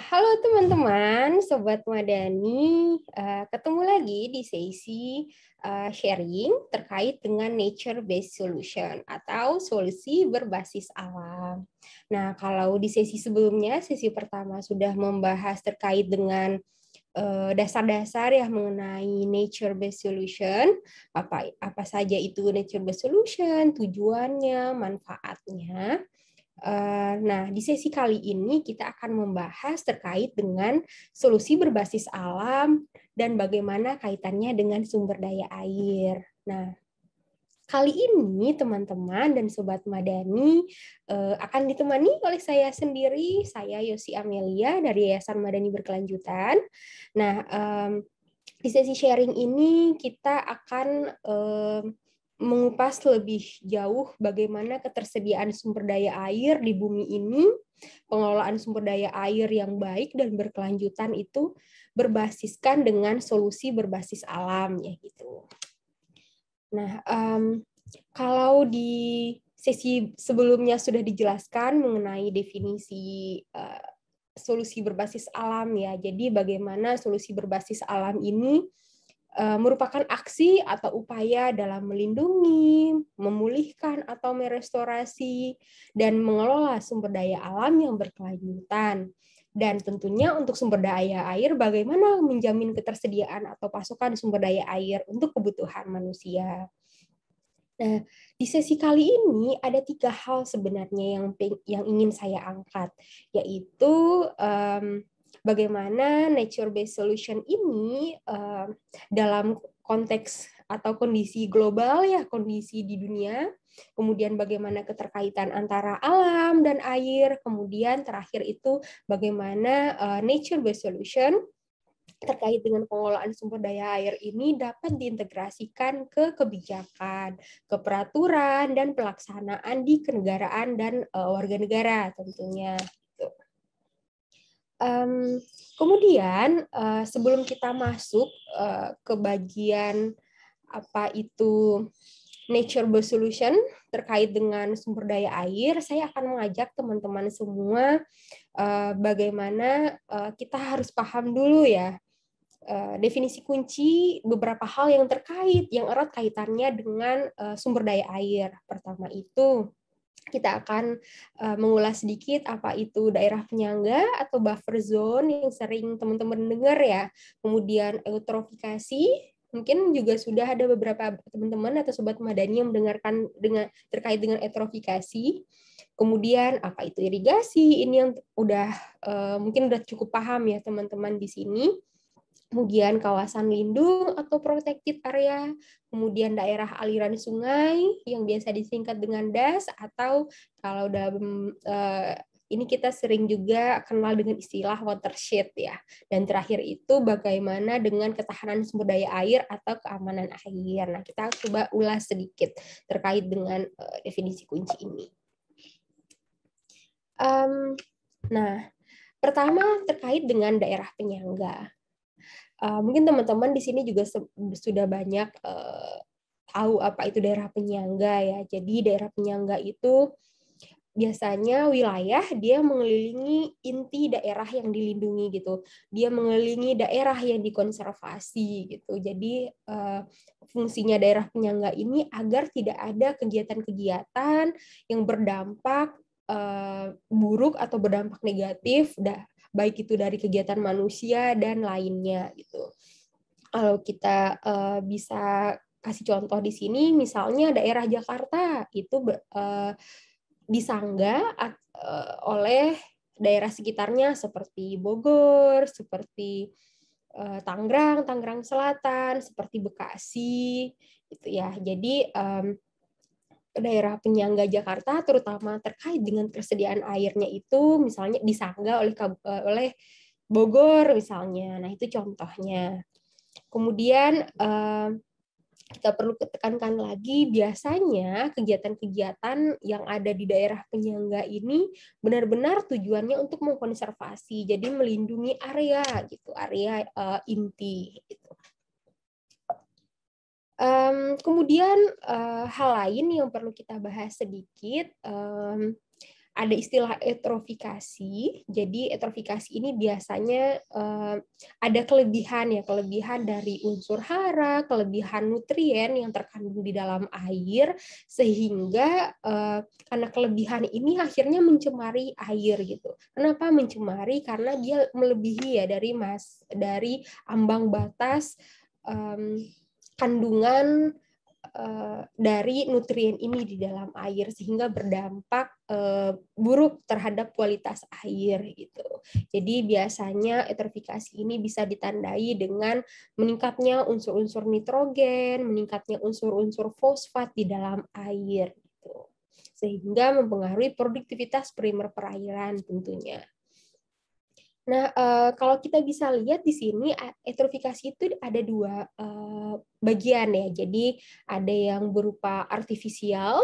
halo teman-teman, Sobat Madani. Uh, ketemu lagi di sesi uh, sharing terkait dengan nature-based solution atau solusi berbasis alam. Nah, kalau di sesi sebelumnya, sesi pertama sudah membahas terkait dengan eh, dasar-dasar ya mengenai nature based solution apa apa saja itu nature based solution tujuannya manfaatnya Eh, nah, di sesi kali ini kita akan membahas terkait dengan solusi berbasis alam dan bagaimana kaitannya dengan sumber daya air. Nah, kali ini teman-teman dan sobat Madani eh, akan ditemani oleh saya sendiri, saya Yosi Amelia dari Yayasan Madani Berkelanjutan. Nah, di sesi sharing ini kita akan mengupas lebih jauh bagaimana ketersediaan sumber daya air di bumi ini, pengelolaan sumber daya air yang baik dan berkelanjutan itu berbasiskan dengan solusi berbasis alam ya gitu. Nah, um, kalau di sesi sebelumnya sudah dijelaskan mengenai definisi uh, solusi berbasis alam ya. Jadi bagaimana solusi berbasis alam ini Eh, merupakan aksi atau upaya dalam melindungi, memulihkan atau merestorasi dan mengelola sumber daya alam yang berkelanjutan. Dan tentunya untuk sumber daya air bagaimana menjamin ketersediaan atau pasokan sumber daya air untuk kebutuhan manusia. Nah, di sesi kali ini ada tiga hal sebenarnya yang yang ingin saya angkat, yaitu um, bagaimana nature based solution ini uh, dalam konteks atau kondisi global ya kondisi di dunia kemudian bagaimana keterkaitan antara alam dan air kemudian terakhir itu bagaimana uh, nature based solution terkait dengan pengelolaan sumber daya air ini dapat diintegrasikan ke kebijakan, ke peraturan dan pelaksanaan di kenegaraan dan uh, warga negara tentunya. Um, kemudian uh, sebelum kita masuk uh, ke bagian apa itu Nature Based Solution terkait dengan sumber daya air, saya akan mengajak teman-teman semua uh, bagaimana uh, kita harus paham dulu ya uh, definisi kunci beberapa hal yang terkait, yang erat kaitannya dengan uh, sumber daya air. Pertama itu kita akan uh, mengulas sedikit apa itu daerah penyangga atau buffer zone yang sering teman-teman dengar ya. Kemudian eutrofikasi, mungkin juga sudah ada beberapa teman-teman atau sobat madani yang mendengarkan dengan terkait dengan eutrofikasi. Kemudian apa itu irigasi? Ini yang udah uh, mungkin udah cukup paham ya teman-teman di sini kemudian kawasan lindung atau protected area, kemudian daerah aliran sungai yang biasa disingkat dengan DAS atau kalau dalam eh, ini kita sering juga kenal dengan istilah watershed ya. Dan terakhir itu bagaimana dengan ketahanan sumber daya air atau keamanan air. Nah, kita coba ulas sedikit terkait dengan eh, definisi kunci ini. Um, nah, pertama terkait dengan daerah penyangga. Eh, mungkin teman-teman di sini juga sudah banyak uh, tahu apa itu daerah penyangga ya. Jadi daerah penyangga itu biasanya wilayah dia mengelilingi inti daerah yang dilindungi gitu. Dia mengelilingi daerah yang dikonservasi gitu. Jadi uh, fungsinya daerah penyangga ini agar tidak ada kegiatan-kegiatan yang berdampak buruk atau berdampak negatif dah baik itu dari kegiatan manusia dan lainnya gitu. Kalau kita uh, bisa kasih contoh di sini, misalnya daerah Jakarta itu uh, disangga uh, oleh daerah sekitarnya seperti Bogor, seperti uh, Tangerang, Tangerang Selatan, seperti Bekasi, gitu ya. Jadi um, daerah penyangga Jakarta terutama terkait dengan persediaan airnya itu misalnya disangga oleh eh, oleh Bogor misalnya. Nah, itu contohnya. Kemudian eh, kita perlu tekankan lagi biasanya kegiatan-kegiatan yang ada di daerah penyangga ini benar-benar tujuannya untuk mengkonservasi jadi melindungi area gitu area eh, inti gitu. Um, kemudian uh, hal lain yang perlu kita bahas sedikit um, ada istilah eutrofikasi. Jadi eutrofikasi ini biasanya um, ada kelebihan ya kelebihan dari unsur hara, kelebihan nutrien yang terkandung di dalam air sehingga uh, karena kelebihan ini akhirnya mencemari air gitu. Kenapa mencemari? Karena dia melebihi ya dari mas dari ambang batas um, kandungan eh, dari nutrien ini di dalam air sehingga berdampak eh, buruk terhadap kualitas air gitu. Jadi biasanya eutrofikasi ini bisa ditandai dengan meningkatnya unsur-unsur nitrogen, meningkatnya unsur-unsur fosfat di dalam air gitu. Sehingga mempengaruhi produktivitas primer perairan tentunya. Nah, eh, kalau kita bisa lihat di sini eutrofikasi itu ada dua eh, bagian ya. Jadi ada yang berupa artifisial.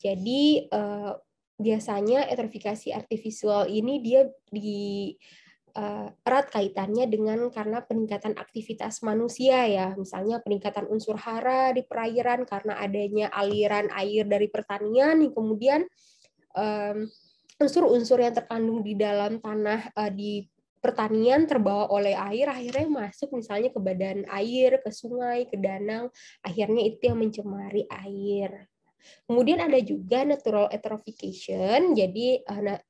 Jadi eh, biasanya eutrofikasi artifisial ini dia di erat kaitannya dengan karena peningkatan aktivitas manusia ya misalnya peningkatan unsur hara di perairan karena adanya aliran air dari pertanian yang kemudian um, unsur-unsur yang terkandung di dalam tanah uh, di pertanian terbawa oleh air akhirnya masuk misalnya ke badan air, ke sungai, ke danau, akhirnya itu yang mencemari air. Kemudian ada juga natural eutrophication. Jadi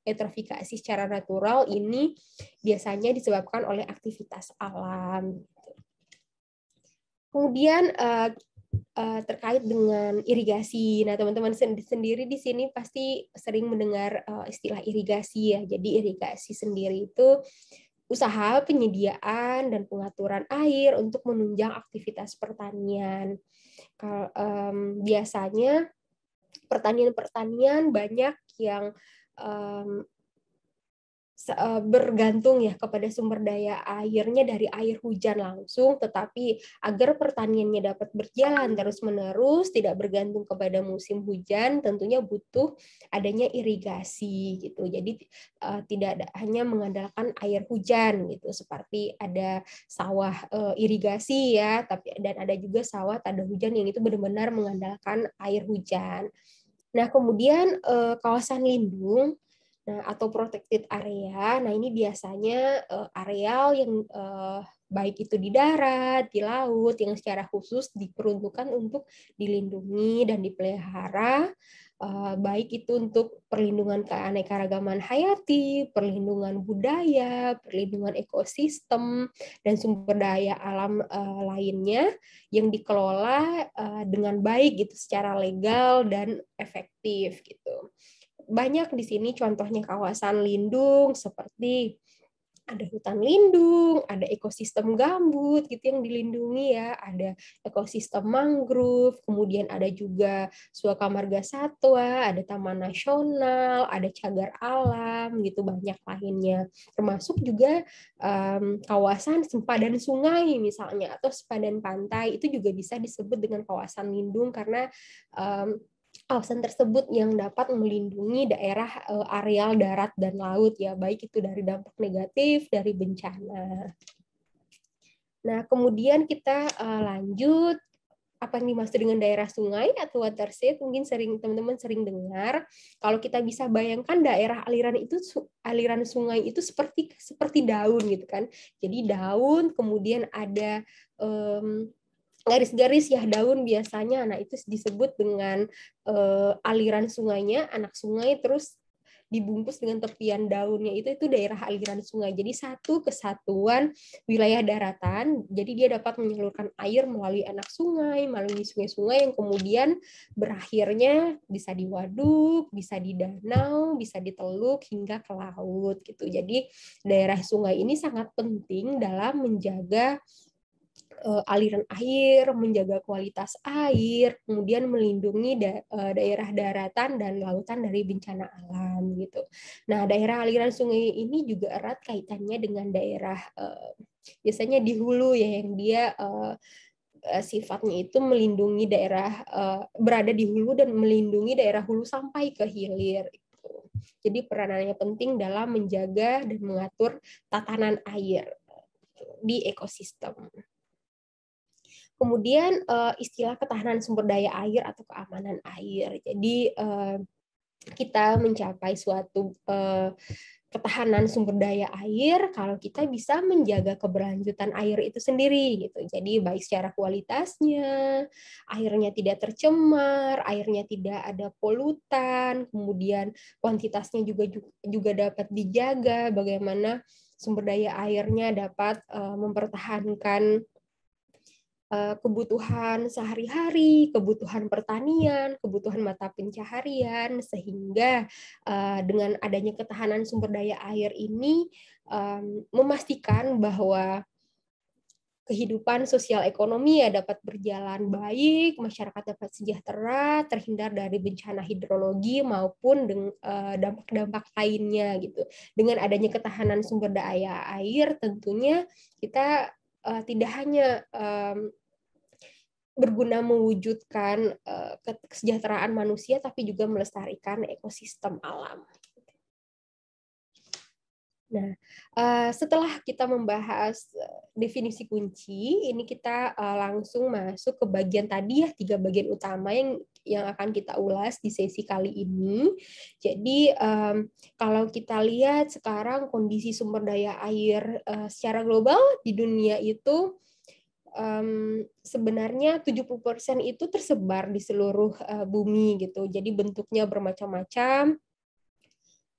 eutrofikasi eh, secara natural ini biasanya disebabkan oleh aktivitas alam. Gitu. Kemudian eh, uh, terkait dengan irigasi. Nah, teman-teman sendiri di sini pasti sering mendengar uh, istilah irigasi ya. Jadi irigasi sendiri itu usaha penyediaan dan pengaturan air untuk menunjang aktivitas pertanian. Kalau um, biasanya pertanian-pertanian banyak yang um, Eh, bergantung ya kepada sumber daya airnya dari air hujan langsung, tetapi agar pertaniannya dapat berjalan terus-menerus, tidak bergantung kepada musim hujan, tentunya butuh adanya irigasi gitu. Jadi eh, tidak hanya mengandalkan air hujan gitu, seperti ada sawah eh, irigasi ya, tapi dan ada juga sawah tanda hujan yang itu benar-benar mengandalkan air hujan. Nah, kemudian kawasan lindung Nah, atau protected area. Nah, ini biasanya uh, areal yang uh, baik itu di darat, di laut yang secara khusus diperuntukkan untuk dilindungi dan dipelihara uh, baik itu untuk perlindungan keanekaragaman hayati, perlindungan budaya, perlindungan ekosistem dan sumber daya alam uh, lainnya yang dikelola uh, dengan baik gitu secara legal dan efektif gitu banyak di sini contohnya kawasan lindung seperti ada hutan lindung, ada ekosistem gambut gitu yang dilindungi ya, ada ekosistem mangrove, kemudian ada juga suaka marga Satwa, ada Taman Nasional, ada cagar alam gitu banyak lainnya. Termasuk juga um, kawasan sempadan sungai misalnya atau sempadan pantai itu juga bisa disebut dengan kawasan lindung karena um, kawasan tersebut yang dapat melindungi daerah eh, areal darat dan laut ya baik itu dari dampak negatif dari bencana. Nah, kemudian kita eh, lanjut apa yang dimaksud dengan daerah sungai atau watershed mungkin sering teman-teman sering dengar kalau kita bisa bayangkan daerah aliran itu aliran sungai itu seperti seperti daun gitu kan jadi daun kemudian ada um, garis-garis ya daun biasanya nah itu disebut dengan uh, aliran sungainya anak sungai terus dibungkus dengan tepian daunnya itu itu daerah aliran sungai jadi satu kesatuan wilayah daratan jadi dia dapat menyalurkan air melalui anak sungai melalui sungai-sungai yang kemudian berakhirnya bisa di waduk bisa di danau bisa di teluk hingga ke laut gitu jadi daerah sungai ini sangat penting dalam menjaga uh, aliran air, menjaga kualitas air, kemudian melindungi da uh, daerah daratan dan lautan dari bencana alam gitu. Nah, daerah aliran sungai ini juga erat kaitannya dengan daerah uh, biasanya di hulu ya yang dia uh, sifatnya itu melindungi daerah berada di hulu dan melindungi daerah hulu sampai ke hilir gitu. Jadi peranannya penting dalam menjaga dan mengatur tatanan air di ekosistem. Kemudian eh, istilah ketahanan sumber daya air atau keamanan air. Jadi eh, kita mencapai suatu eh, ketahanan sumber daya air kalau kita bisa menjaga keberlanjutan air itu sendiri gitu. Jadi baik secara kualitasnya, airnya tidak tercemar, airnya tidak ada polutan, kemudian kuantitasnya juga juga dapat dijaga bagaimana sumber daya airnya dapat mempertahankan Eh, kebutuhan sehari-hari, kebutuhan pertanian, kebutuhan mata pencaharian, sehingga eh, dengan adanya ketahanan sumber daya air ini memastikan bahwa kehidupan sosial ekonomi ya dapat berjalan baik, masyarakat dapat sejahtera, terhindar dari bencana hidrologi maupun eh, dampak-dampak lainnya gitu. Dengan adanya ketahanan sumber daya air, tentunya kita tidak hanya berguna mewujudkan uh, kesejahteraan manusia tapi juga melestarikan ekosistem alam. Nah, uh, setelah kita membahas eh, definisi kunci, ini kita uh, langsung masuk ke bagian tadi ya tiga bagian utama yang yang akan kita ulas di sesi kali ini. Jadi um, kalau kita lihat sekarang kondisi sumber daya air uh, secara global di dunia itu um, sebenarnya 70% itu tersebar di seluruh uh, bumi gitu. Jadi bentuknya bermacam-macam.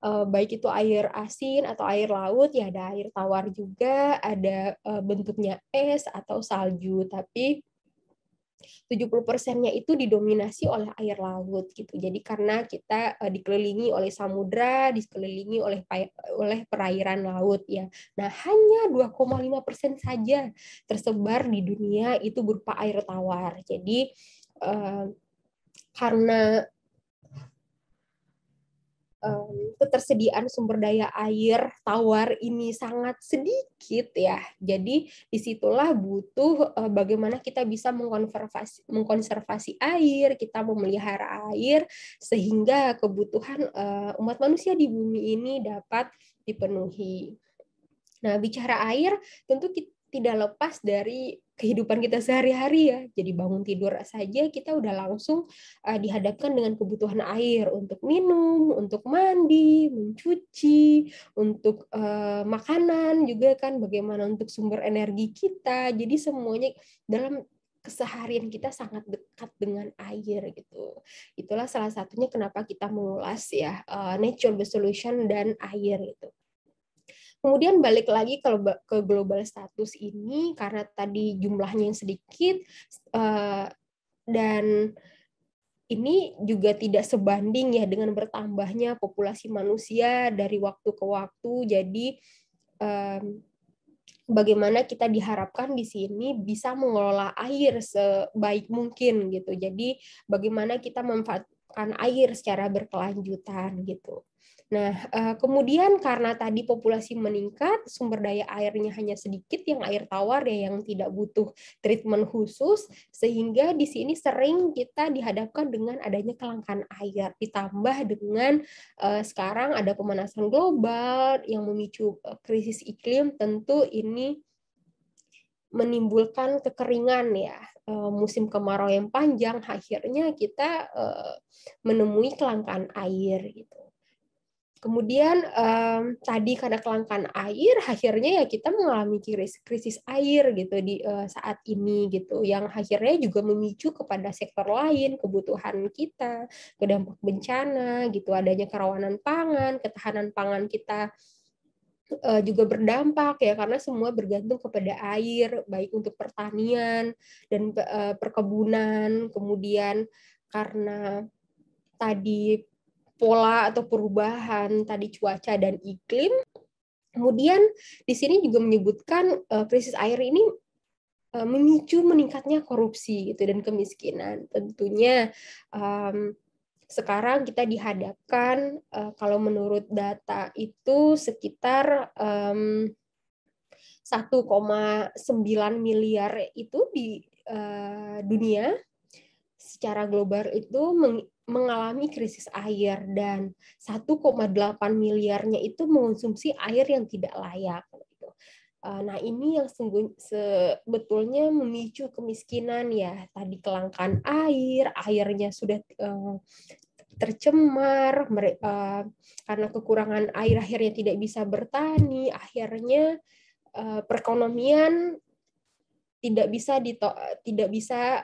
Uh, baik itu air asin atau air laut, ya ada air tawar juga, ada uh, bentuknya es atau salju. Tapi 70 persennya itu didominasi oleh air laut gitu. Jadi karena kita eh, dikelilingi oleh samudra, dikelilingi oleh oleh perairan laut ya. Nah, hanya 2,5% saja tersebar di dunia itu berupa air tawar. Jadi uh, karena um, ketersediaan sumber daya air tawar ini sangat sedikit ya. Jadi disitulah butuh uh, bagaimana kita bisa mengkonservasi, mengkonservasi air, kita memelihara air sehingga kebutuhan uh, umat manusia di bumi ini dapat dipenuhi. Nah bicara air tentu kita tidak lepas dari kehidupan kita sehari-hari ya. Jadi bangun tidur saja kita udah langsung uh, dihadapkan dengan kebutuhan air untuk minum, untuk mandi, mencuci, untuk uh, makanan juga kan bagaimana untuk sumber energi kita. Jadi semuanya dalam keseharian kita sangat dekat dengan air gitu. Itulah salah satunya kenapa kita mengulas ya uh, nature solution dan air gitu. Kemudian balik lagi ke, ke global status ini karena tadi jumlahnya yang sedikit eh, dan ini juga tidak sebanding ya dengan bertambahnya populasi manusia dari waktu ke waktu. Jadi bagaimana kita diharapkan di sini bisa mengelola air sebaik mungkin gitu. Jadi bagaimana kita memanfaatkan air secara berkelanjutan gitu. Nah, eh, kemudian karena tadi populasi meningkat, sumber daya airnya hanya sedikit yang air tawar ya yang tidak butuh treatment khusus sehingga di sini sering kita dihadapkan dengan adanya kelangkaan air ditambah dengan eh, sekarang ada pemanasan global yang memicu eh, krisis iklim tentu ini menimbulkan kekeringan ya musim kemarau yang panjang akhirnya kita menemui kelangkaan air gitu Kemudian um, tadi karena kelangkaan air, akhirnya ya kita mengalami krisis, krisis air gitu di uh, saat ini gitu, yang akhirnya juga memicu kepada sektor lain kebutuhan kita, kedampak bencana gitu, adanya kerawanan pangan, ketahanan pangan kita uh, juga berdampak ya karena semua bergantung kepada air, baik untuk pertanian dan uh, perkebunan, kemudian karena tadi pola atau perubahan tadi cuaca dan iklim. Kemudian di sini juga menyebutkan uh, krisis air ini uh, memicu meningkatnya korupsi gitu dan kemiskinan. Tentunya um, sekarang kita dihadapkan uh, kalau menurut data itu sekitar um, 1,9 miliar itu di uh, dunia secara global itu mengalami krisis air dan 1,8 miliarnya itu mengonsumsi air yang tidak layak. Gitu. Eh, nah ini yang sebetulnya memicu kemiskinan ya tadi kelangkaan air, airnya sudah eh, tercemar eh, karena kekurangan air akhirnya tidak bisa bertani, akhirnya perekonomian tidak bisa dito tidak bisa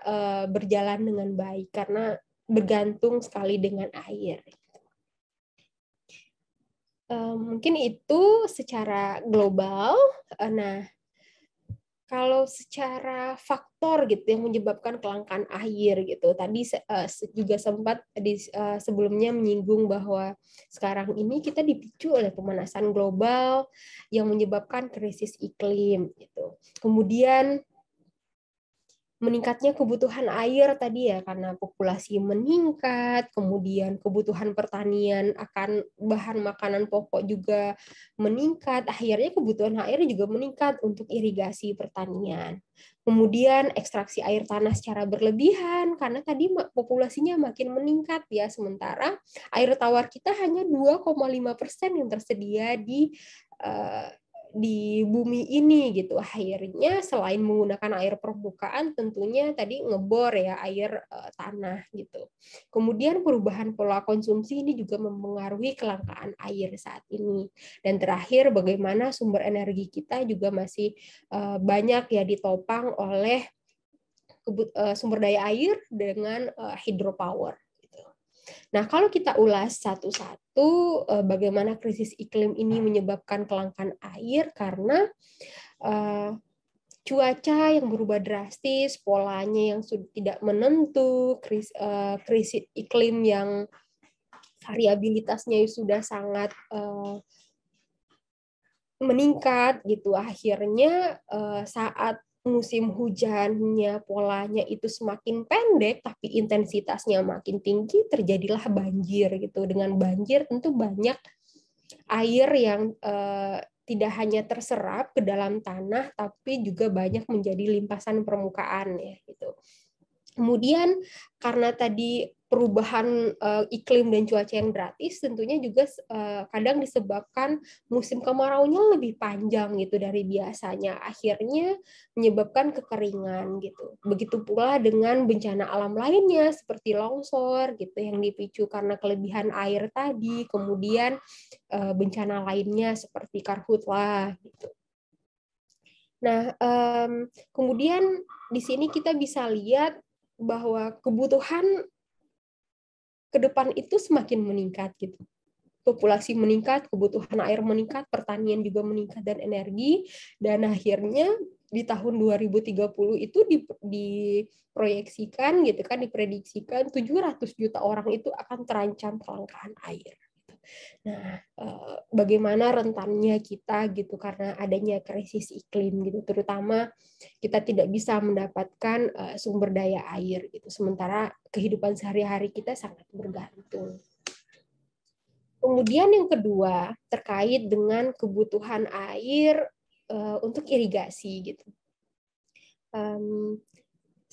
berjalan dengan baik karena bergantung sekali dengan air. Eh, mungkin itu secara global. Eh, nah, kalau secara faktor gitu yang menyebabkan kelangkaan air gitu tadi eh, juga sempat di sebelumnya menyinggung bahwa sekarang ini kita dipicu oleh pemanasan global yang menyebabkan krisis iklim gitu kemudian meningkatnya kebutuhan air tadi ya karena populasi meningkat, kemudian kebutuhan pertanian akan bahan makanan pokok juga meningkat, akhirnya kebutuhan air juga meningkat untuk irigasi pertanian. Kemudian ekstraksi air tanah secara berlebihan karena tadi populasinya makin meningkat ya sementara air tawar kita hanya 2,5% yang tersedia di eh, di bumi ini gitu akhirnya selain menggunakan air permukaan tentunya tadi ngebor ya air e, tanah gitu kemudian perubahan pola konsumsi ini juga mempengaruhi kelangkaan air saat ini dan terakhir bagaimana sumber energi kita juga masih e, banyak ya ditopang oleh eh, sumber daya air dengan hydropower. Nah, kalau kita ulas satu-satu eh, bagaimana krisis iklim ini menyebabkan kelangkaan air karena eh, cuaca yang berubah drastis, polanya yang sudah tidak menentu, eh, krisis, uh, iklim yang variabilitasnya sudah sangat meningkat gitu akhirnya saat musim hujannya polanya itu semakin pendek tapi intensitasnya makin tinggi terjadilah banjir gitu dengan banjir tentu banyak air yang eh, tidak hanya terserap ke dalam tanah tapi juga banyak menjadi limpasan permukaan ya gitu kemudian karena tadi perubahan uh, iklim dan cuaca yang gratis tentunya juga uh, kadang disebabkan musim kemaraunya lebih panjang gitu dari biasanya akhirnya menyebabkan kekeringan gitu begitu pula dengan bencana alam lainnya seperti longsor gitu yang dipicu karena kelebihan air tadi kemudian uh, bencana lainnya seperti karhutlah gitu nah um, kemudian di sini kita bisa lihat bahwa kebutuhan ke depan itu semakin meningkat gitu populasi meningkat, kebutuhan air meningkat, pertanian juga meningkat dan energi dan akhirnya di tahun 2030 itu diproyeksikan gitu kan diprediksikan 700 juta orang itu akan terancam kelangkaan air. Nah, eh, bagaimana rentannya kita gitu karena adanya krisis iklim gitu, terutama kita tidak bisa mendapatkan eh, sumber daya air gitu, sementara kehidupan sehari-hari kita sangat bergantung. Kemudian yang kedua terkait dengan kebutuhan air eh, untuk irigasi gitu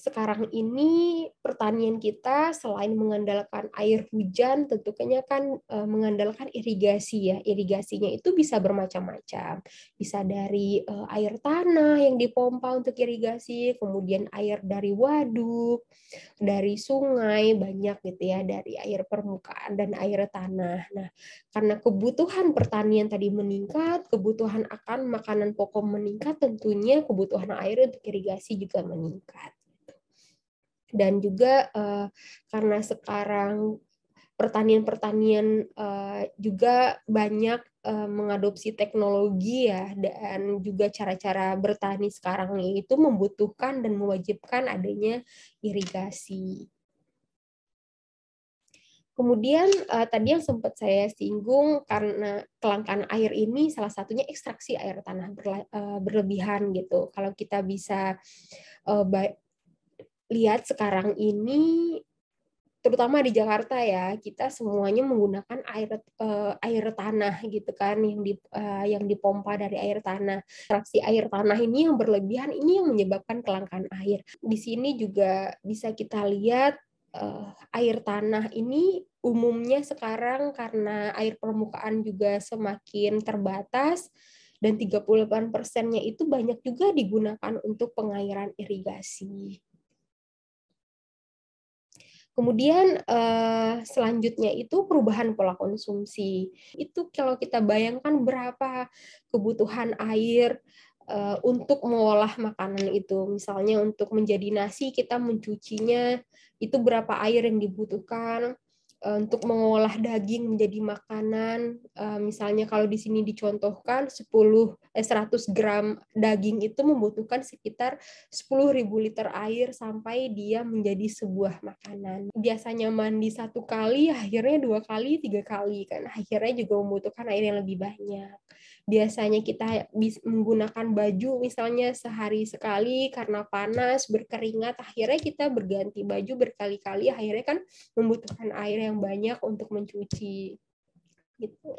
sekarang ini pertanian kita selain mengandalkan air hujan tentunya kan eh, mengandalkan irigasi ya. Irigasinya itu bisa bermacam-macam. Bisa dari eh, air tanah yang dipompa untuk irigasi, kemudian air dari waduk, dari sungai banyak gitu ya, dari air permukaan dan air tanah. Nah, karena kebutuhan pertanian tadi meningkat, kebutuhan akan makanan pokok meningkat, tentunya kebutuhan air untuk irigasi juga meningkat dan juga uh, karena sekarang pertanian-pertanian uh, juga banyak uh, mengadopsi teknologi ya dan juga cara-cara bertani sekarang itu membutuhkan dan mewajibkan adanya irigasi. Kemudian uh, tadi yang sempat saya singgung karena kelangkaan air ini salah satunya ekstraksi air tanah berla, uh, berlebihan gitu. Kalau kita bisa uh, lihat sekarang ini terutama di Jakarta ya kita semuanya menggunakan air uh, air tanah gitu kan yang di uh, yang dipompa dari air tanah fraksi air tanah ini yang berlebihan ini yang menyebabkan kelangkaan air di sini juga bisa kita lihat uh, air tanah ini umumnya sekarang karena air permukaan juga semakin terbatas dan 38 persennya itu banyak juga digunakan untuk pengairan irigasi. Kemudian uh, selanjutnya itu perubahan pola konsumsi. Itu kalau kita bayangkan berapa kebutuhan air uh, untuk mengolah makanan itu. Misalnya untuk menjadi nasi kita mencucinya itu berapa air yang dibutuhkan. Eh, untuk mengolah daging menjadi makanan eh, misalnya kalau di sini dicontohkan 10 eh, 100 gram daging itu membutuhkan sekitar 10.000 liter air sampai dia menjadi sebuah makanan biasanya mandi satu kali akhirnya dua kali tiga kali kan akhirnya juga membutuhkan air yang lebih banyak biasanya kita ya menggunakan baju misalnya sehari sekali karena panas berkeringat akhirnya kita berganti baju berkali-kali akhirnya kan membutuhkan air yang banyak untuk mencuci gitu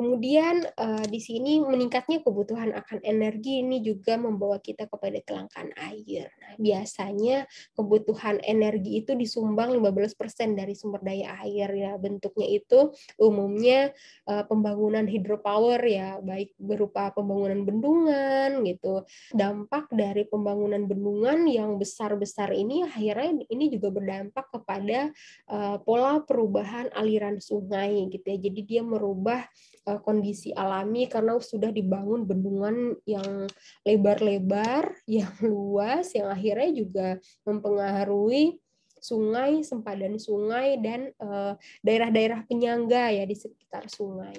Kemudian uh, di sini meningkatnya kebutuhan akan energi ini juga membawa kita kepada kelangkaan air. Nah, biasanya kebutuhan energi itu disumbang 15% dari sumber daya air ya. Bentuknya itu umumnya uh, pembangunan hydropower ya, baik berupa pembangunan bendungan gitu. Dampak dari pembangunan bendungan yang besar-besar ini akhirnya ini juga berdampak kepada uh, pola perubahan aliran sungai gitu ya. Jadi dia merubah Eh, kondisi alami karena sudah dibangun bendungan yang lebar-lebar, yang luas, yang akhirnya juga mempengaruhi sungai, sempadan sungai dan eh, daerah-daerah penyangga ya di sekitar sungai.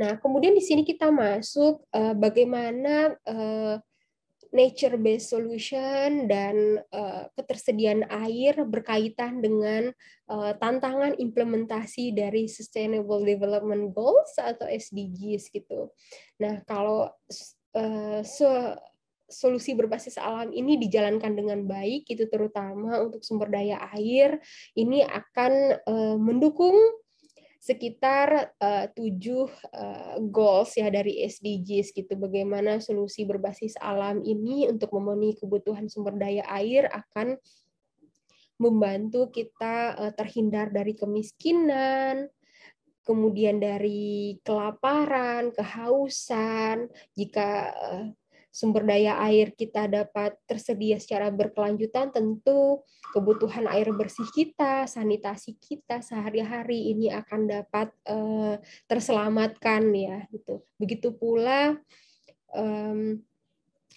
Nah, kemudian di sini kita masuk eh, bagaimana nature based solution dan uh, ketersediaan air berkaitan dengan uh, tantangan implementasi dari sustainable development goals atau SDGs gitu. Nah, kalau uh, eh, so, solusi berbasis alam ini dijalankan dengan baik itu terutama untuk sumber daya air ini akan uh, mendukung sekitar eh, tujuh eh, goals ya dari SDGs gitu bagaimana solusi berbasis alam ini untuk memenuhi kebutuhan sumber daya air akan membantu kita eh, terhindar dari kemiskinan kemudian dari kelaparan, kehausan, jika sumber daya air kita dapat tersedia secara berkelanjutan, tentu kebutuhan air bersih kita, sanitasi kita sehari-hari ini akan dapat eh, terselamatkan ya gitu. Begitu pula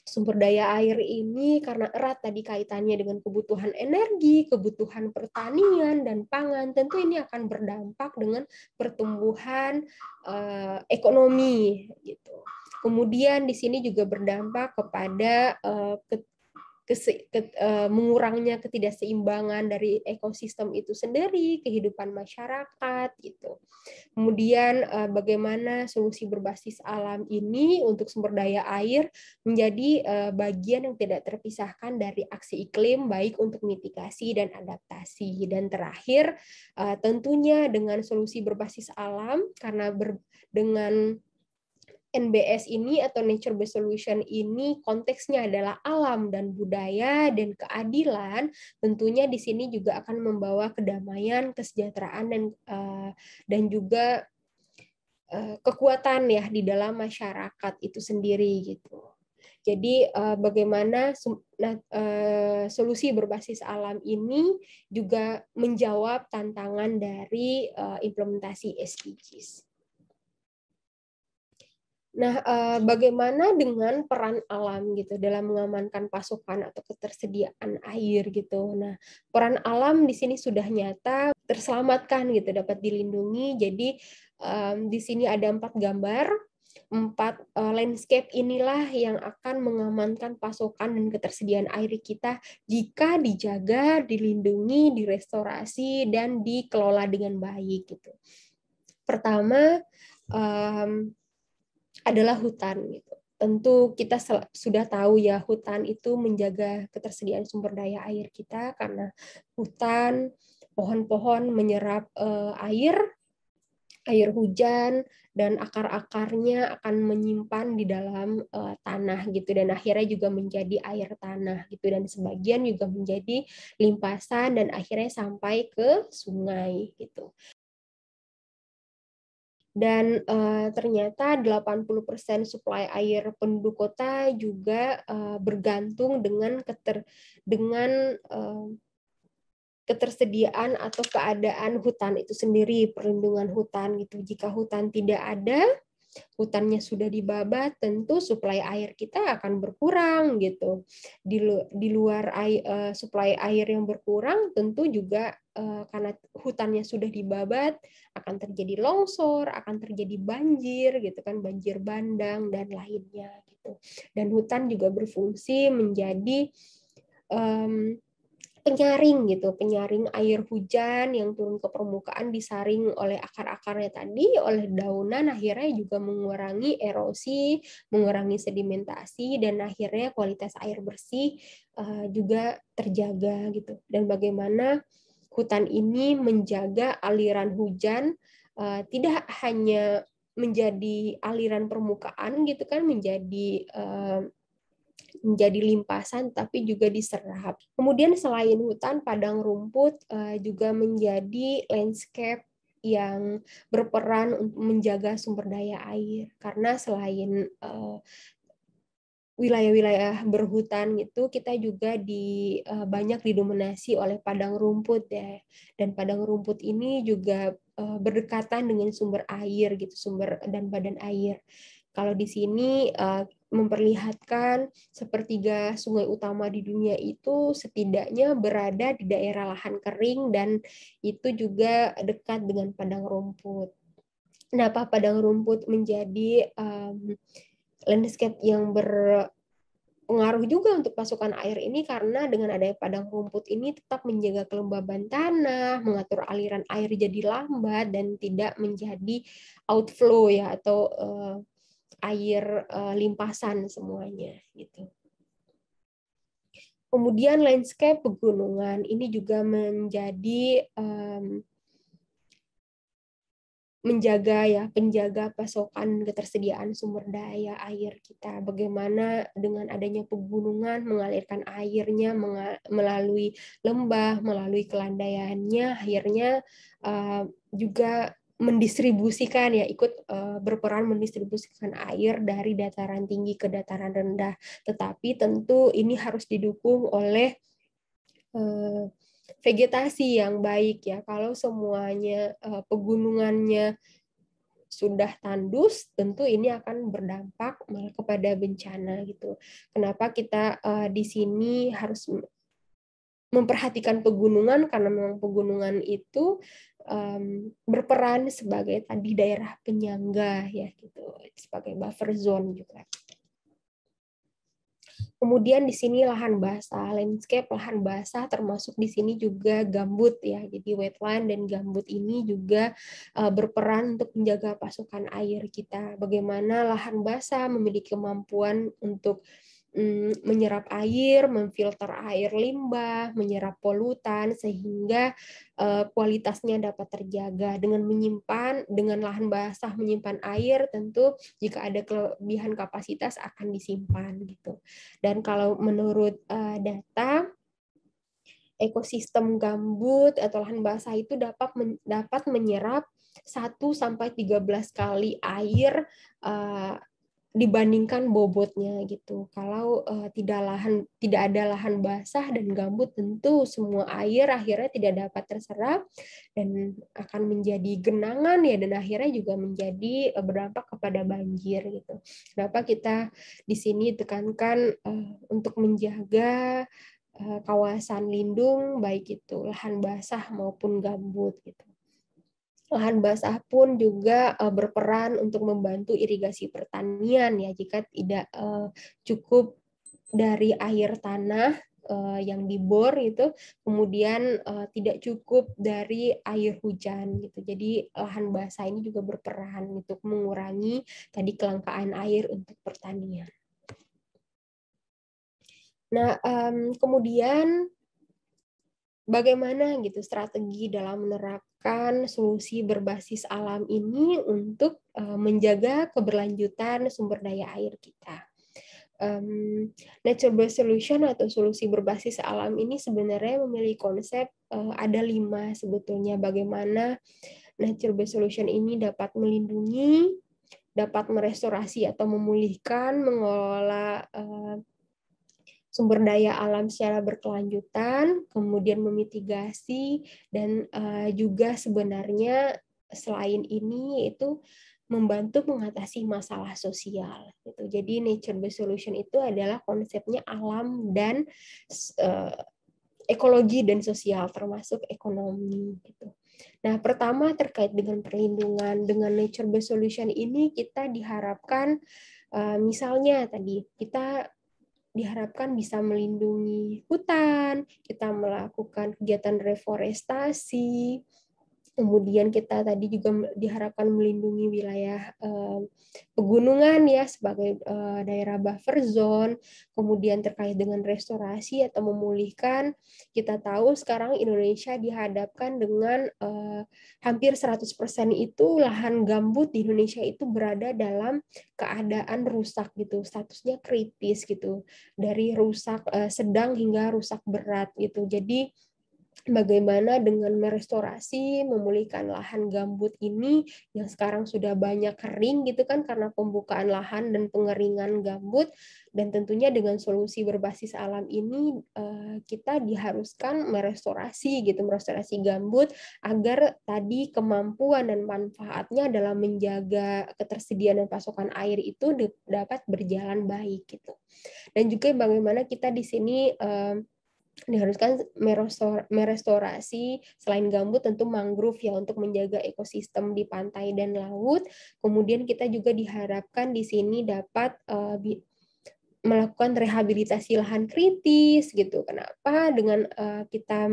sumber daya air ini karena erat tadi kaitannya dengan kebutuhan energi, kebutuhan pertanian dan pangan, tentu ini akan berdampak dengan pertumbuhan eh, ekonomi gitu. Kemudian di sini juga berdampak kepada uh, ke, ke, eh, mengurangnya ketidakseimbangan dari ekosistem itu sendiri, kehidupan masyarakat gitu. Kemudian uh, bagaimana solusi berbasis alam ini untuk sumber daya air menjadi uh, bagian yang tidak terpisahkan dari aksi iklim baik untuk mitigasi dan adaptasi. Dan terakhir uh, tentunya dengan solusi berbasis alam karena ber, dengan NBS ini atau Nature Based Solution ini konteksnya adalah alam dan budaya dan keadilan, tentunya di sini juga akan membawa kedamaian, kesejahteraan dan eh, dan juga eh, kekuatan ya di dalam masyarakat itu sendiri gitu. Jadi eh, bagaimana nah, solusi berbasis alam ini juga menjawab tantangan dari implementasi SDGs. Nah, eh, bagaimana dengan peran alam gitu dalam mengamankan pasokan atau ketersediaan air gitu. Nah, peran alam di sini sudah nyata terselamatkan gitu, dapat dilindungi. Jadi di sini ada empat gambar, empat eh, landscape inilah yang akan mengamankan pasokan dan ketersediaan air kita jika dijaga, dilindungi, direstorasi dan dikelola dengan baik gitu. Pertama, um, adalah hutan gitu. Tentu kita sudah tahu ya hutan itu menjaga ketersediaan sumber daya air kita karena hutan pohon-pohon menyerap uh, air air hujan dan akar-akarnya akan menyimpan di dalam uh, tanah gitu dan akhirnya juga menjadi air tanah gitu dan sebagian juga menjadi limpasan dan akhirnya sampai ke sungai gitu dan uh, ternyata 80% suplai air penduduk kota juga uh, bergantung dengan keter dengan uh, ketersediaan atau keadaan hutan itu sendiri perlindungan hutan gitu jika hutan tidak ada hutannya sudah dibabat, tentu suplai air kita akan berkurang gitu. Di, lu, di luar air, uh, eh, suplai air yang berkurang, tentu juga uh, karena hutannya sudah dibabat akan terjadi longsor, akan terjadi banjir gitu kan, banjir bandang dan lainnya gitu. Dan hutan juga berfungsi menjadi um, penyaring gitu, penyaring air hujan yang turun ke permukaan disaring oleh akar-akarnya tadi, oleh daunan akhirnya juga mengurangi erosi, mengurangi sedimentasi dan akhirnya kualitas air bersih eh, juga terjaga gitu. Dan bagaimana hutan ini menjaga aliran hujan eh, tidak hanya menjadi aliran permukaan gitu kan menjadi eh, menjadi limpasan tapi juga diserap. Kemudian selain hutan, padang rumput eh, juga menjadi landscape yang berperan untuk menjaga sumber daya air karena selain eh, wilayah-wilayah berhutan itu, kita juga di eh, banyak didominasi oleh padang rumput ya dan padang rumput ini juga berdekatan dengan sumber air gitu sumber dan badan air kalau di sini memperlihatkan sepertiga sungai utama di dunia itu setidaknya berada di daerah lahan kering dan itu juga dekat dengan padang rumput. Kenapa padang rumput menjadi um, landscape yang berpengaruh juga untuk pasukan air ini karena dengan adanya padang rumput ini tetap menjaga kelembaban tanah, mengatur aliran air jadi lambat dan tidak menjadi outflow ya atau uh, air uh, limpasan semuanya gitu. Kemudian landscape pegunungan ini juga menjadi um, menjaga ya penjaga pasokan ketersediaan sumber daya air kita bagaimana dengan adanya pegunungan mengalirkan airnya melalui lembah melalui kelandaiannya akhirnya uh, juga mendistribusikan ya ikut eh, berperan mendistribusikan air dari dataran tinggi ke dataran rendah tetapi tentu ini harus didukung oleh eh, vegetasi yang baik ya kalau semuanya eh, pegunungannya sudah tandus tentu ini akan berdampak malah kepada bencana gitu kenapa kita uh, di sini harus memperhatikan pegunungan karena memang pegunungan itu um, berperan sebagai tadi daerah penyangga ya gitu sebagai buffer zone juga. Kemudian di sini lahan basah, landscape lahan basah termasuk di sini juga gambut ya. Jadi wetland dan gambut ini juga eh, berperan untuk menjaga pasokan air kita. Bagaimana lahan basah memiliki kemampuan untuk mm, menyerap air, memfilter air limbah, menyerap polutan sehingga uh, kualitasnya dapat terjaga dengan menyimpan dengan lahan basah menyimpan air tentu jika ada kelebihan kapasitas akan disimpan gitu. Dan kalau menurut uh, data ekosistem gambut atau lahan basah itu dapat men, dapat menyerap 1 sampai 13 kali air uh, dibandingkan bobotnya gitu. Kalau uh, tidak lahan tidak ada lahan basah dan gambut tentu semua air akhirnya tidak dapat terserap dan akan menjadi genangan ya dan akhirnya juga menjadi uh, berdampak kepada banjir gitu. Kenapa kita di sini tekankan uh, untuk menjaga kawasan lindung baik itu lahan basah maupun gambut gitu. Lahan basah pun juga uh, berperan untuk membantu irigasi pertanian ya jika tidak uh, cukup dari air tanah uh, yang dibor itu kemudian uh, tidak cukup dari air hujan gitu. Jadi lahan basah ini juga berperan untuk mengurangi tadi kelangkaan air untuk pertanian. Nah, um, kemudian bagaimana gitu strategi dalam menerap menggunakan solusi berbasis alam ini untuk eh, menjaga keberlanjutan sumber daya air kita. Um, nature-based solution atau solusi berbasis alam ini sebenarnya memiliki konsep uh, ada lima sebetulnya bagaimana nature-based solution ini dapat melindungi, dapat merestorasi atau memulihkan, mengelola uh, sumber daya alam secara berkelanjutan, kemudian memitigasi dan uh, juga sebenarnya selain ini itu membantu mengatasi masalah sosial gitu. Jadi nature based solution itu adalah konsepnya alam dan uh, ekologi dan sosial termasuk ekonomi gitu. Nah, pertama terkait dengan perlindungan dengan nature based solution ini kita diharapkan uh, misalnya tadi kita diharapkan bisa melindungi hutan, kita melakukan kegiatan reforestasi, Kemudian kita tadi juga diharapkan melindungi wilayah eh, pegunungan ya sebagai eh, daerah buffer zone. Kemudian terkait dengan restorasi atau memulihkan, kita tahu sekarang Indonesia dihadapkan dengan eh, hampir 100% itu lahan gambut di Indonesia itu berada dalam keadaan rusak gitu, statusnya kritis gitu. Dari rusak eh, sedang hingga rusak berat gitu. Jadi bagaimana dengan merestorasi, memulihkan lahan gambut ini yang sekarang sudah banyak kering gitu kan karena pembukaan lahan dan pengeringan gambut dan tentunya dengan solusi berbasis alam ini eh, kita diharuskan merestorasi gitu merestorasi gambut agar tadi kemampuan dan manfaatnya dalam menjaga ketersediaan dan pasokan air itu dapat berjalan baik gitu. Dan juga bagaimana kita di sini eh, diharuskan merestorasi selain gambut tentu mangrove ya untuk menjaga ekosistem di pantai dan laut. Kemudian kita juga diharapkan di sini dapat uh, melakukan rehabilitasi lahan kritis gitu. Kenapa? Dengan uh, kita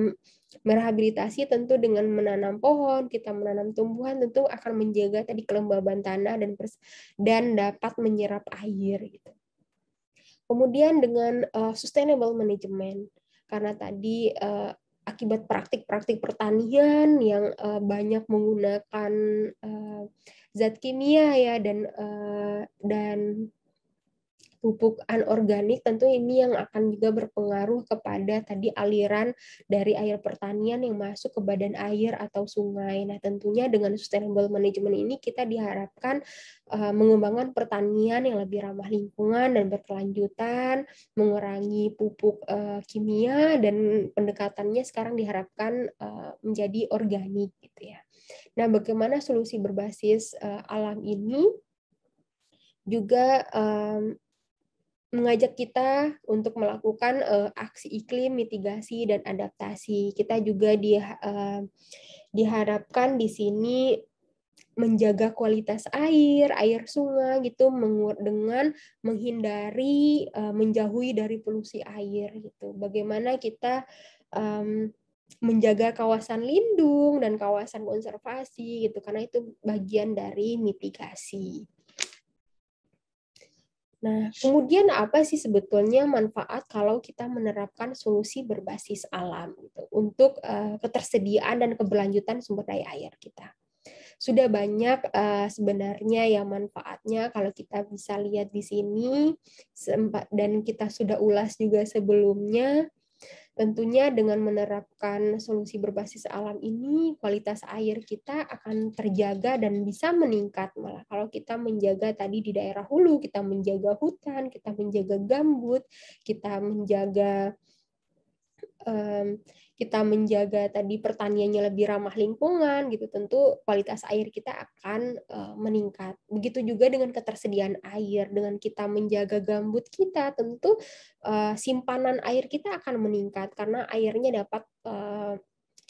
merehabilitasi tentu dengan menanam pohon, kita menanam tumbuhan tentu akan menjaga tadi kelembaban tanah dan dan dapat menyerap air gitu. Kemudian dengan uh, sustainable management karena tadi uh, akibat praktik-praktik pertanian yang uh, banyak menggunakan uh, zat kimia ya dan uh, dan pupuk anorganik tentu ini yang akan juga berpengaruh kepada tadi aliran dari air pertanian yang masuk ke badan air atau sungai. Nah, tentunya dengan sustainable management ini kita diharapkan eh, mengembangkan pertanian yang lebih ramah lingkungan dan berkelanjutan, mengurangi pupuk eh, kimia dan pendekatannya sekarang diharapkan eh, menjadi organik gitu ya. Nah, bagaimana solusi berbasis alam ini juga um, mengajak kita untuk melakukan uh, aksi iklim mitigasi dan adaptasi. Kita juga di, uh, eh, diharapkan di sini menjaga kualitas air, air sungai gitu dengan menghindari uh, menjauhi dari polusi air gitu. Bagaimana kita um, menjaga kawasan lindung dan kawasan konservasi gitu karena itu bagian dari mitigasi. Nah, kemudian apa sih sebetulnya manfaat kalau kita menerapkan solusi berbasis alam gitu, untuk uh, ketersediaan dan keberlanjutan sumber daya air kita? Sudah banyak uh, sebenarnya ya manfaatnya kalau kita bisa lihat di sini dan kita sudah ulas juga sebelumnya Tentunya dengan menerapkan solusi berbasis alam ini, kualitas air kita akan terjaga dan bisa meningkat. Malah kalau kita menjaga tadi di daerah hulu, kita menjaga hutan, kita menjaga gambut, kita menjaga um, kita menjaga tadi pertaniannya lebih ramah lingkungan gitu tentu kualitas air kita akan uh, meningkat begitu juga dengan ketersediaan air dengan kita menjaga gambut kita tentu uh, simpanan air kita akan meningkat karena airnya dapat uh,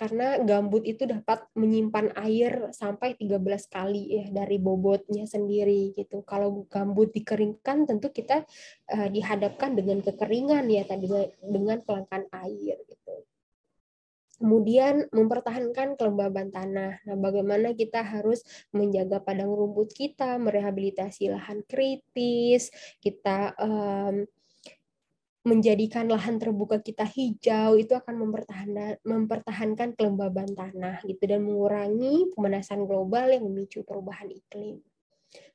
karena gambut itu dapat menyimpan air sampai 13 kali ya dari bobotnya sendiri gitu. Kalau gambut dikeringkan tentu kita uh, dihadapkan dengan kekeringan ya tadi dengan kelangkaan air gitu. Kemudian mempertahankan kelembaban tanah. Nah, bagaimana kita harus menjaga padang rumput kita, merehabilitasi lahan kritis, kita um, menjadikan lahan terbuka kita hijau itu akan mempertahankan mempertahankan kelembaban tanah gitu dan mengurangi pemanasan global yang memicu perubahan iklim.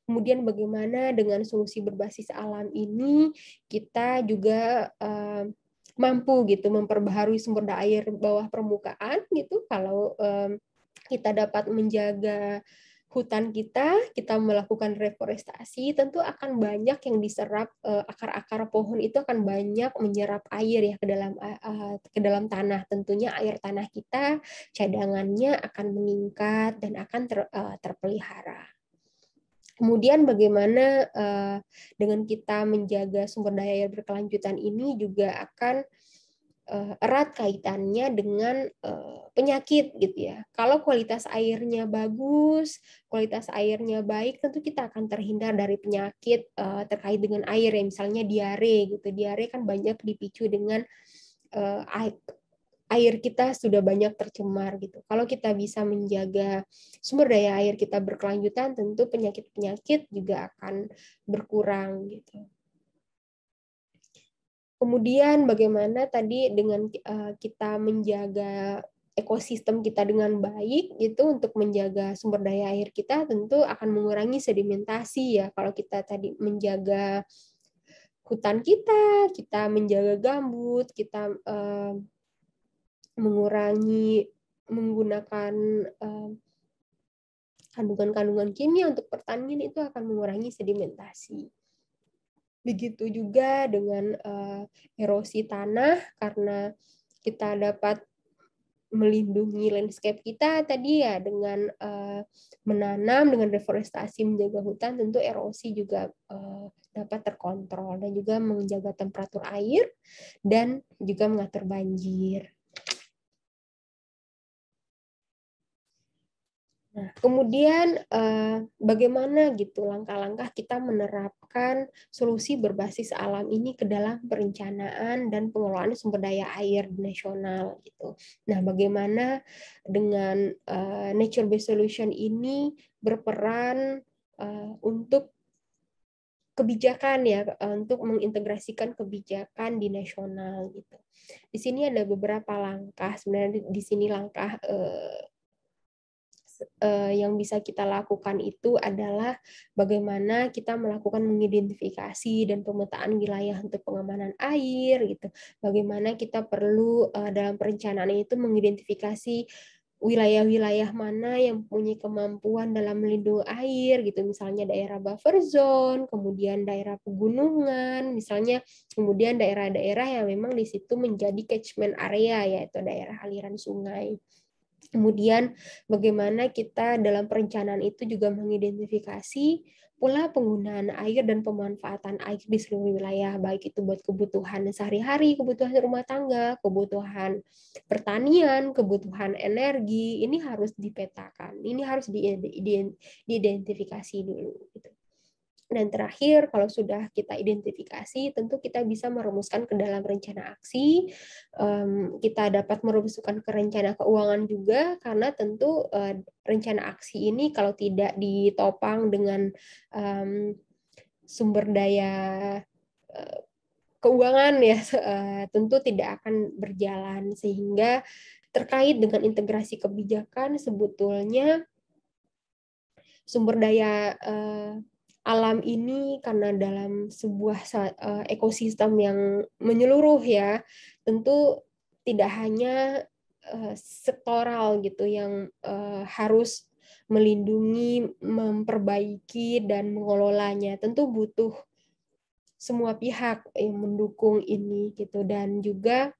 Kemudian bagaimana dengan solusi berbasis alam ini kita juga uh, mampu gitu memperbaharui sumber daya air bawah permukaan gitu kalau um, kita dapat menjaga hutan kita, kita melakukan reforestasi, tentu akan banyak yang diserap eh, akar-akar pohon itu akan banyak menyerap air ya ke dalam eh, eh, ke dalam tanah. Tentunya air tanah kita cadangannya akan meningkat dan akan ter, terpelihara. Kemudian bagaimana dengan kita menjaga sumber daya air berkelanjutan ini juga akan Eh, erat kaitannya dengan eh, penyakit gitu ya. Kalau kualitas airnya bagus, kualitas airnya baik, tentu kita akan terhindar dari penyakit eh, terkait dengan air ya, misalnya diare gitu. Diare kan banyak dipicu dengan air, kita sudah banyak tercemar gitu. Kalau kita bisa menjaga sumber daya air kita berkelanjutan, tentu penyakit-penyakit juga akan berkurang gitu. Kemudian bagaimana tadi dengan eh, kita menjaga ekosistem kita dengan baik itu untuk menjaga sumber daya air kita tentu akan mengurangi sedimentasi ya kalau kita tadi menjaga hutan kita, kita menjaga gambut, kita eh, mengurangi menggunakan eh, kandungan-kandungan kimia untuk pertanian itu akan mengurangi sedimentasi. Begitu juga dengan uh, erosi tanah karena kita dapat melindungi landscape kita tadi ya dengan uh, menanam dengan reforestasi menjaga hutan tentu erosi juga uh, dapat terkontrol dan juga menjaga temperatur air dan juga mengatur banjir. Nah, kemudian eh, bagaimana gitu langkah-langkah kita menerapkan solusi berbasis alam ini ke dalam perencanaan dan pengelolaan sumber daya air nasional gitu. Nah, bagaimana dengan eh, nature based solution ini berperan eh, untuk kebijakan ya eh, untuk mengintegrasikan kebijakan di nasional gitu. Di sini ada beberapa langkah sebenarnya di, di sini langkah eh, uh, yang bisa kita lakukan itu adalah bagaimana kita melakukan mengidentifikasi dan pemetaan wilayah untuk pengamanan air gitu. Bagaimana kita perlu uh, dalam perencanaan itu mengidentifikasi wilayah-wilayah mana yang punya kemampuan dalam melindungi air gitu misalnya daerah buffer zone kemudian daerah pegunungan misalnya kemudian daerah-daerah yang memang di situ menjadi catchment area yaitu daerah aliran sungai Kemudian bagaimana kita dalam perencanaan itu juga mengidentifikasi pula penggunaan air dan pemanfaatan air di seluruh wilayah, baik itu buat kebutuhan sehari-hari, kebutuhan rumah tangga, kebutuhan pertanian, kebutuhan energi, ini harus dipetakan, ini harus diidentifikasi dulu. Gitu. Dan terakhir, kalau sudah kita identifikasi, tentu kita bisa merumuskan ke dalam rencana aksi. kita dapat merumuskan ke rencana keuangan juga, karena tentu eh, rencana aksi ini kalau tidak ditopang dengan sumber daya eh, keuangan ya eh, tentu tidak akan berjalan sehingga terkait dengan integrasi kebijakan sebetulnya sumber daya alam ini karena dalam sebuah eh, ekosistem yang menyeluruh ya tentu tidak hanya uh, sektoral gitu yang eh, harus melindungi, memperbaiki dan mengelolanya tentu butuh semua pihak yang mendukung ini gitu dan juga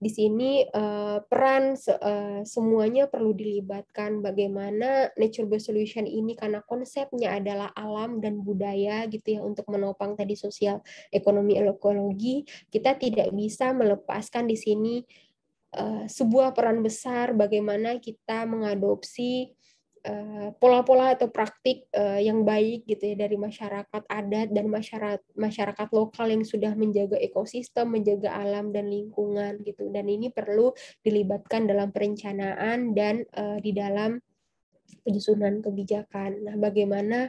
di sini uh, peran uh, semuanya perlu dilibatkan bagaimana nature based solution ini karena konsepnya adalah alam dan budaya gitu ya untuk menopang tadi sosial ekonomi ekologi kita tidak bisa melepaskan di sini uh, sebuah peran besar bagaimana kita mengadopsi Eh, pola-pola atau praktik eh, yang baik gitu ya dari masyarakat adat dan masyarakat masyarakat lokal yang sudah menjaga ekosistem, menjaga alam dan lingkungan gitu. Dan ini perlu dilibatkan dalam perencanaan dan eh, di dalam penyusunan kebijakan. Nah, bagaimana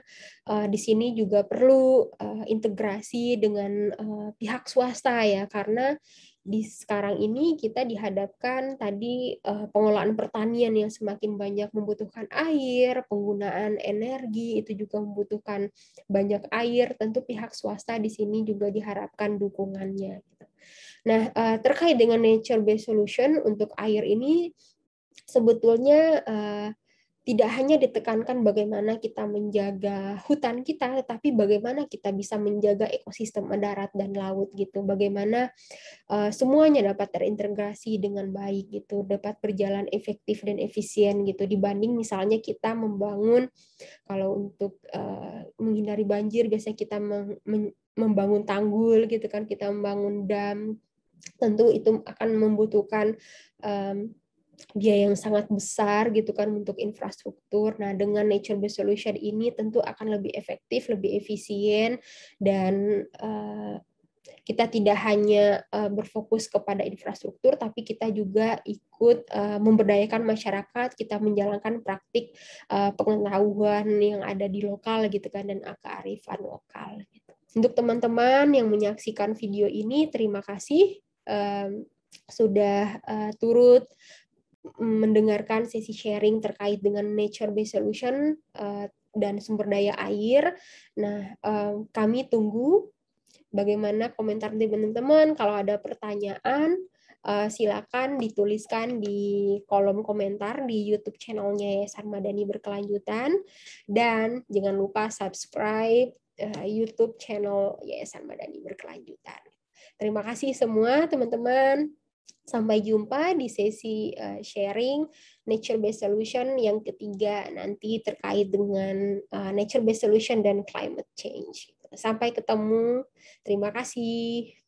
uh, di sini juga perlu uh, integrasi dengan uh, pihak swasta ya, karena di sekarang ini kita dihadapkan tadi pengolahan pengelolaan pertanian yang semakin banyak membutuhkan air, penggunaan energi itu juga membutuhkan banyak air. Tentu pihak swasta di sini juga diharapkan dukungannya. Gitu. Nah eh, terkait dengan nature based solution untuk air ini sebetulnya uh, tidak hanya ditekankan bagaimana kita menjaga hutan kita, tetapi bagaimana kita bisa menjaga ekosistem darat dan laut gitu, bagaimana uh, semuanya dapat terintegrasi dengan baik gitu, dapat berjalan efektif dan efisien gitu, dibanding misalnya kita membangun kalau untuk uh, menghindari banjir biasanya kita membangun tanggul gitu kan, kita membangun dam, tentu itu akan membutuhkan um, biaya yang sangat besar gitu kan untuk infrastruktur. Nah, dengan nature based solution ini tentu akan lebih efektif, lebih efisien dan uh, kita tidak hanya eh, berfokus kepada infrastruktur, tapi kita juga ikut eh, memberdayakan masyarakat. Kita menjalankan praktik pengetahuan yang ada di lokal, gitu kan, dan kearifan lokal. Gitu. Untuk teman-teman yang menyaksikan video ini, terima kasih sudah turut Mm, mendengarkan sesi sharing terkait dengan nature based solution uh, dan sumber daya air. Nah, uh, kami tunggu bagaimana komentar dari teman-teman. Kalau ada pertanyaan, uh, silakan dituliskan di kolom komentar di YouTube channelnya Yayasan Madani Berkelanjutan dan jangan lupa subscribe uh, YouTube channel Yayasan Madani Berkelanjutan. Terima kasih semua teman-teman. Sampai jumpa di sesi eh, sharing nature-based solution yang ketiga nanti terkait dengan eh, nature-based solution dan climate change. Sampai ketemu. Terima kasih.